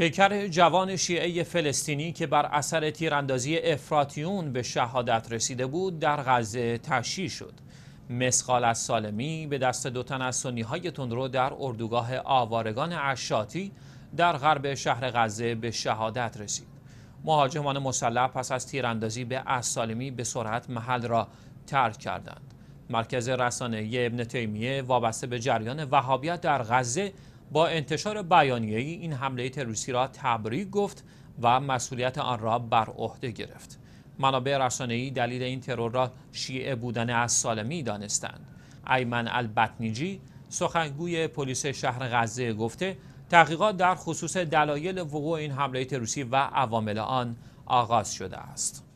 پیکر جوان شیعه فلسطینی که بر اثر تیراندازی افراتیون به شهادت رسیده بود در غزه تشییع شد. مسقال از سالمی به دست دو تن از سنیهای تندرو در اردوگاه آوارگان عشاتی در غرب شهر غزه به شهادت رسید. مهاجمان مسلح پس از تیراندازی به اسالمی به سرعت محل را ترک کردند. مرکز رسانه ابن تیمیه وابسته به جریان وهابیت در غزه با انتشار بیانیه این حمله تروریستی را تبریک گفت و مسئولیت آن را بر عهده گرفت منابع رسانه‌ای دلیل این ترور را شیعه بودن از سالمی دانستند ایمن البتنیجی سخنگوی پلیس شهر غزه گفته تحقیقات در خصوص دلایل وقوع این حمله تروریستی و عوامل آن آغاز شده است